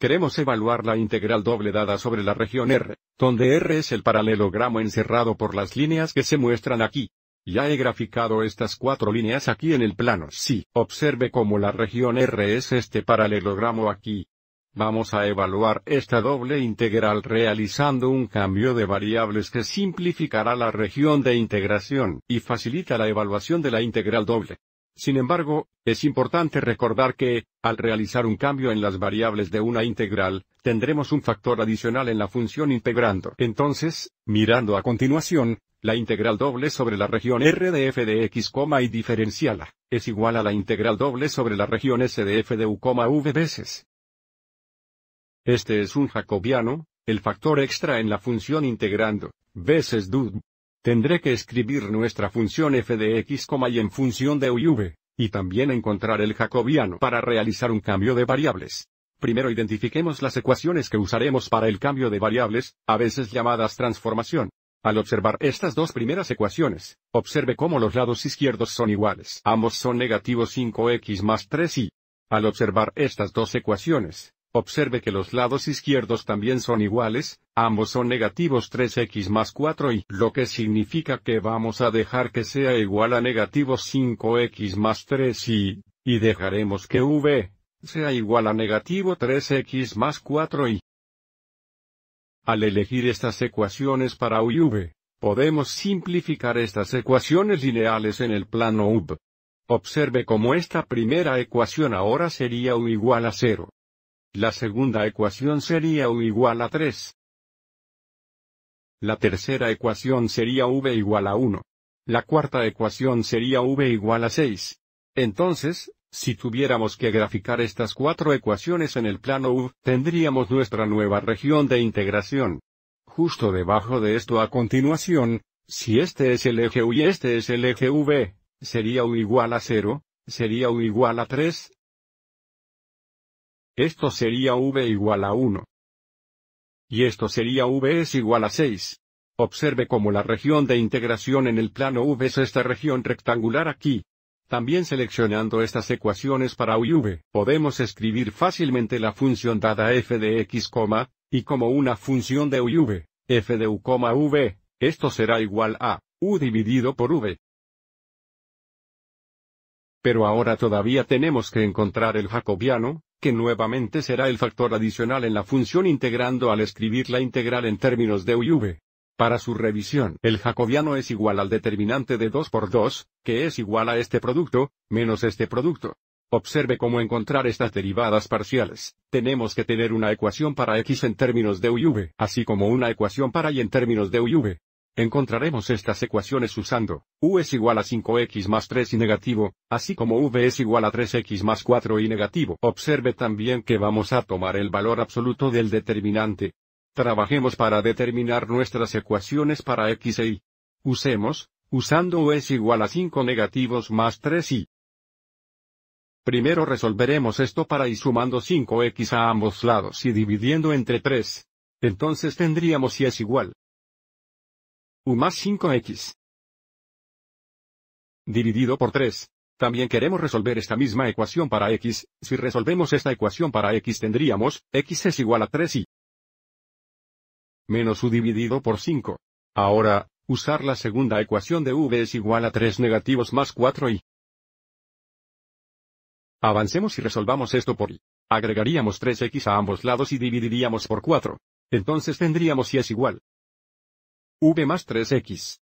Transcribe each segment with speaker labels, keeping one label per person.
Speaker 1: Queremos evaluar la integral doble dada sobre la región R, donde R es el paralelogramo encerrado por las líneas que se muestran aquí. Ya he graficado estas cuatro líneas aquí en el plano sí, Observe cómo la región R es este paralelogramo aquí. Vamos a evaluar esta doble integral realizando un cambio de variables que simplificará la región de integración y facilita la evaluación de la integral doble. Sin embargo, es importante recordar que, al realizar un cambio en las variables de una integral, tendremos un factor adicional en la función integrando. Entonces, mirando a continuación, la integral doble sobre la región R de f de x, y diferenciala, es igual a la integral doble sobre la región S de f de u, v veces. Este es un jacobiano, el factor extra en la función integrando, veces dud. Tendré que escribir nuestra función f de x, y en función de u y v, y también encontrar el jacobiano para realizar un cambio de variables. Primero identifiquemos las ecuaciones que usaremos para el cambio de variables, a veces llamadas transformación. Al observar estas dos primeras ecuaciones, observe cómo los lados izquierdos son iguales. Ambos son negativos 5x más 3y. Al observar estas dos ecuaciones, Observe que los lados izquierdos también son iguales, ambos son negativos 3x más 4y, lo que significa que vamos a dejar que sea igual a negativo 5x más 3y, y dejaremos que v sea igual a negativo 3x más 4y. Al elegir estas ecuaciones para u y v, podemos simplificar estas ecuaciones lineales en el plano UV. Observe cómo esta primera ecuación ahora sería u igual a 0. La segunda ecuación sería U igual a 3. La tercera ecuación sería V igual a 1. La cuarta ecuación sería V igual a 6. Entonces, si tuviéramos que graficar estas cuatro ecuaciones en el plano U, tendríamos nuestra nueva región de integración. Justo debajo de esto a continuación, si este es el eje U y este es el eje V, sería U igual a 0, sería U igual a 3, esto sería v igual a 1. Y esto sería v es igual a 6. Observe cómo la región de integración en el plano v es esta región rectangular aquí. También seleccionando estas ecuaciones para u y v, podemos escribir fácilmente la función dada f de x, y como una función de u y v, f de u, v, esto será igual a u dividido por v. Pero ahora todavía tenemos que encontrar el jacobiano, que nuevamente será el factor adicional en la función integrando al escribir la integral en términos de v. Para su revisión, el jacobiano es igual al determinante de 2 por 2, que es igual a este producto, menos este producto. Observe cómo encontrar estas derivadas parciales. Tenemos que tener una ecuación para x en términos de v, así como una ecuación para y en términos de v. Encontraremos estas ecuaciones usando u es igual a 5x más 3 y negativo, así como v es igual a 3x más 4 y negativo. Observe también que vamos a tomar el valor absoluto del determinante. Trabajemos para determinar nuestras ecuaciones para x e y. Usemos, usando u es igual a 5 negativos más 3 y. Primero resolveremos esto para y sumando 5x a ambos lados y dividiendo entre 3. Entonces tendríamos y es igual U más 5x. Dividido por 3. También queremos resolver esta misma ecuación para x, si resolvemos esta ecuación para x tendríamos, x es igual a 3y. Menos u dividido por 5. Ahora, usar la segunda ecuación de v es igual a 3 negativos más 4 y Avancemos y resolvamos esto por y. Agregaríamos 3x a ambos lados y dividiríamos por 4. Entonces tendríamos y es igual v más 3x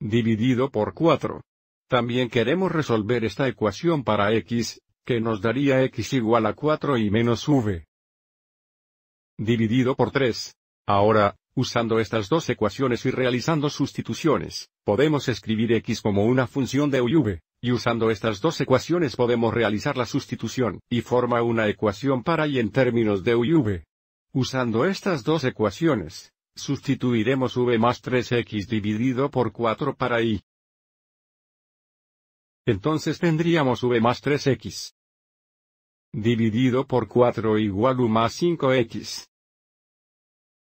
Speaker 1: dividido por 4. También queremos resolver esta ecuación para x, que nos daría x igual a 4 y menos v dividido por 3. Ahora, usando estas dos ecuaciones y realizando sustituciones, podemos escribir x como una función de u y v, y usando estas dos ecuaciones podemos realizar la sustitución, y forma una ecuación para y en términos de u y v. Usando estas dos ecuaciones, Sustituiremos v más 3x dividido por 4 para y. Entonces tendríamos v más 3x dividido por 4 igual u más 5x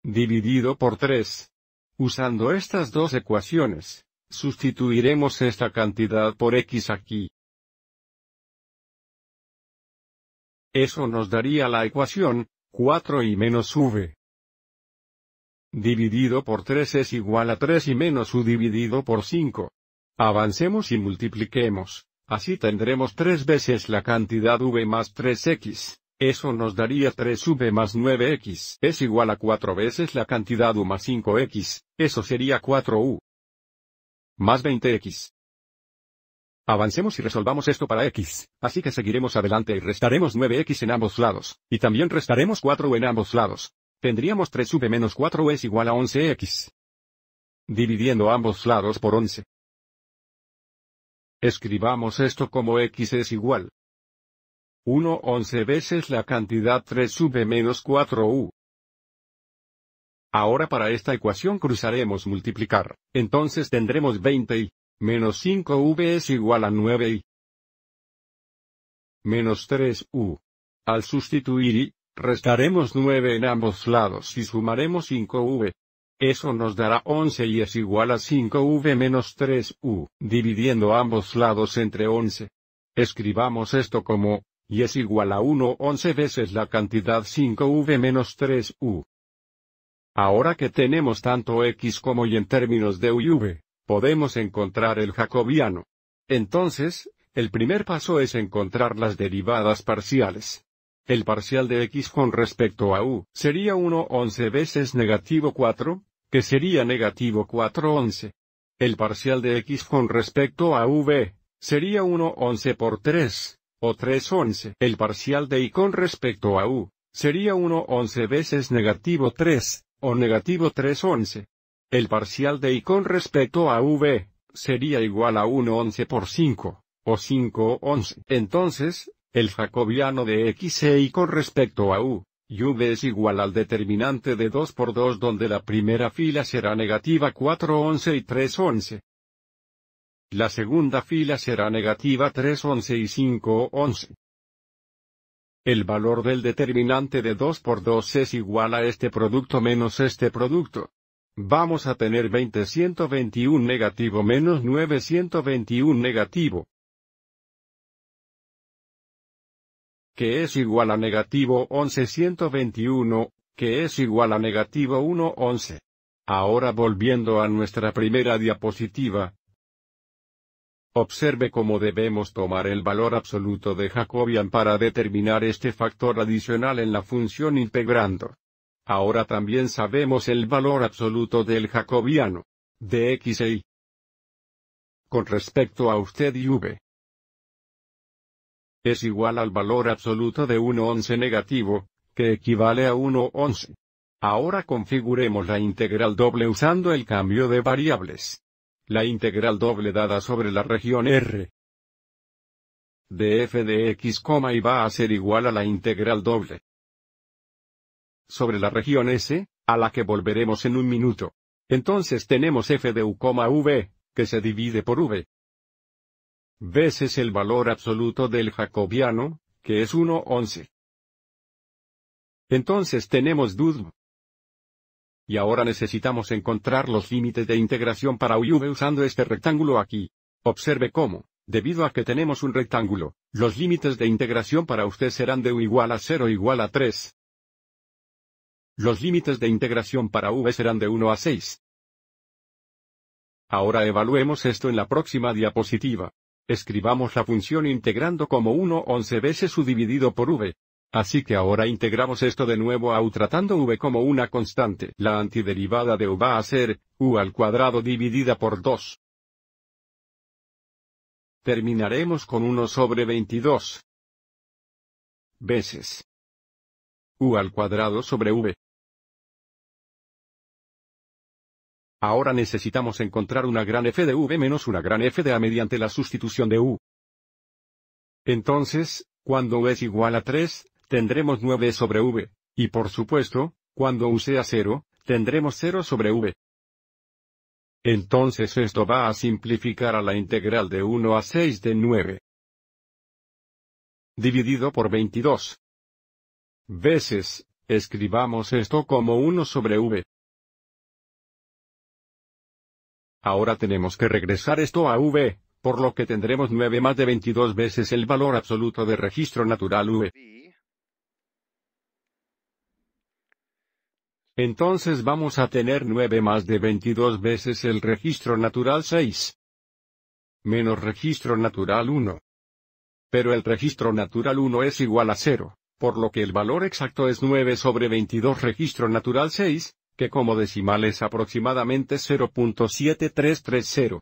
Speaker 1: dividido por 3. Usando estas dos ecuaciones, sustituiremos esta cantidad por x aquí. Eso nos daría la ecuación, 4 y menos v Dividido por 3 es igual a 3 y menos u dividido por 5. Avancemos y multipliquemos, así tendremos 3 veces la cantidad v más 3x, eso nos daría 3v más 9x es igual a 4 veces la cantidad u más 5x, eso sería 4u más 20x. Avancemos y resolvamos esto para x, así que seguiremos adelante y restaremos 9x en ambos lados, y también restaremos 4 u en ambos lados, tendríamos 3v menos 4 es igual a 11x. Dividiendo ambos lados por 11. Escribamos esto como x es igual. 1 11 veces la cantidad 3v menos 4u. Ahora para esta ecuación cruzaremos multiplicar, entonces tendremos 20y, menos 5v es igual a 9y. Menos 3u. Al sustituir y, restaremos 9 en ambos lados y sumaremos 5v. Eso nos dará 11 y es igual a 5v menos 3u, dividiendo ambos lados entre 11. Escribamos esto como, y es igual a 1 11 veces la cantidad 5v menos 3u. Ahora que tenemos tanto x como y en términos de u y v, podemos encontrar el jacobiano. Entonces, el primer paso es encontrar las derivadas parciales el parcial de x con respecto a u sería 1 11 veces negativo 4, que sería negativo 4 11. El parcial de x con respecto a v sería 1 11 por 3, o 3 11. El parcial de y con respecto a u sería 1 11 veces negativo 3, o negativo 3 11. El parcial de y con respecto a v sería igual a 1 11 por 5, o 5 11. Entonces, el jacobiano de x e y con respecto a u, y v es igual al determinante de 2 por 2 donde la primera fila será negativa 4 11 y 3 11. La segunda fila será negativa 3 11 y 5 11. El valor del determinante de 2 por 2 es igual a este producto menos este producto. Vamos a tener 20 121 negativo menos 9 121 negativo. que es igual a negativo 1121, que es igual a negativo 111. Ahora volviendo a nuestra primera diapositiva. Observe cómo debemos tomar el valor absoluto de Jacobian para determinar este factor adicional en la función integrando. Ahora también sabemos el valor absoluto del jacobiano. De x e y. Con respecto a usted y v es igual al valor absoluto de 1,11 negativo, que equivale a 1,11. Ahora configuremos la integral doble usando el cambio de variables. La integral doble dada sobre la región R de f de x, y va a ser igual a la integral doble sobre la región S, a la que volveremos en un minuto. Entonces tenemos f de u, v, que se divide por v veces el valor absoluto del jacobiano, que es 1.11. Entonces tenemos DUD. Y ahora necesitamos encontrar los límites de integración para UV usando este rectángulo aquí. Observe cómo, debido a que tenemos un rectángulo, los límites de integración para usted serán de U igual a 0 igual a 3. Los límites de integración para V serán de 1 a 6. Ahora evaluemos esto en la próxima diapositiva. Escribamos la función integrando como 1 11 veces u dividido por v. Así que ahora integramos esto de nuevo u tratando v como una constante. La antiderivada de u va a ser u al cuadrado dividida por 2. Terminaremos con 1 sobre 22 veces u al cuadrado sobre v. Ahora necesitamos encontrar una gran f de v menos una gran f de a mediante la sustitución de u. Entonces, cuando u es igual a 3, tendremos 9 sobre v, y por supuesto, cuando u sea 0, tendremos 0 sobre v. Entonces esto va a simplificar a la integral de 1 a 6 de 9. Dividido por 22. Veces, escribamos esto como 1 sobre v. Ahora tenemos que regresar esto a V, por lo que tendremos 9 más de 22 veces el valor absoluto de registro natural V. Entonces vamos a tener 9 más de 22 veces el registro natural 6. Menos registro natural 1. Pero el registro natural 1 es igual a 0, por lo que el valor exacto es 9 sobre 22 registro natural 6, que como decimal es aproximadamente 0.7330.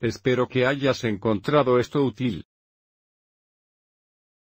Speaker 1: Espero que hayas encontrado esto útil.